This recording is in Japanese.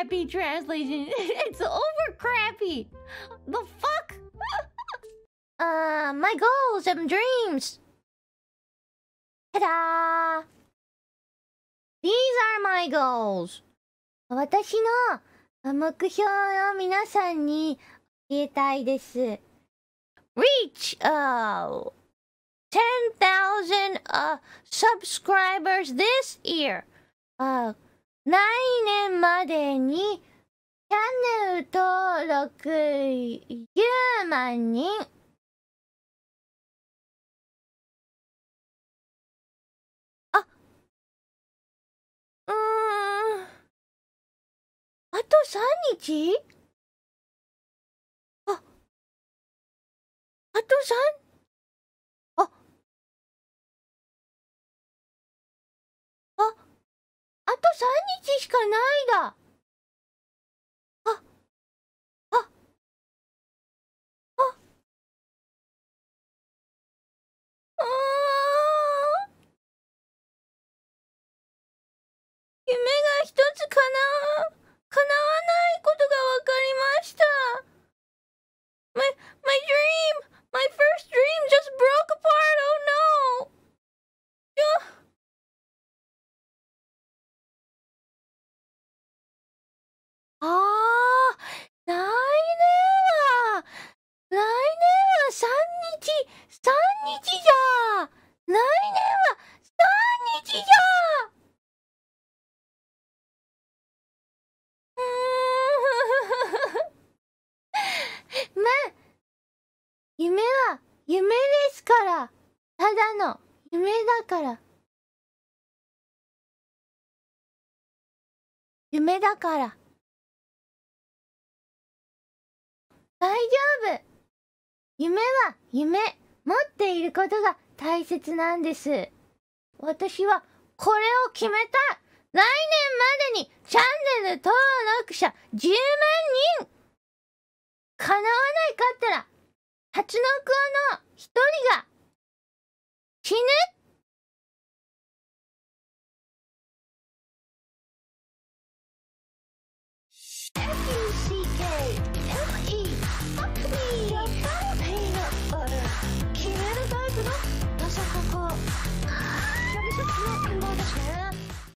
crappy translation. it's over crappy. The fuck? uh, my goals and dreams. Ta-da! These are my goals. 私の目標を皆さんに教えたいです。Reach, uh, 10,000 uh, subscribers this year. Uh, 来年までにチャンネル登録10万人あうーんあと3日ああと3日と3日しかないだ。あ、あ、あ、う夢が一つ叶う。日じゃ来年は3日じゃうんまあ夢は夢ですからただの夢だから夢だから大丈夫夢は夢持っていることが大切なんです。私はこれを決めた来年までにチャンネル登録者10万人叶わないかったら、蜂の子の一人が死ぬなさはこ。旅先の展望ですね。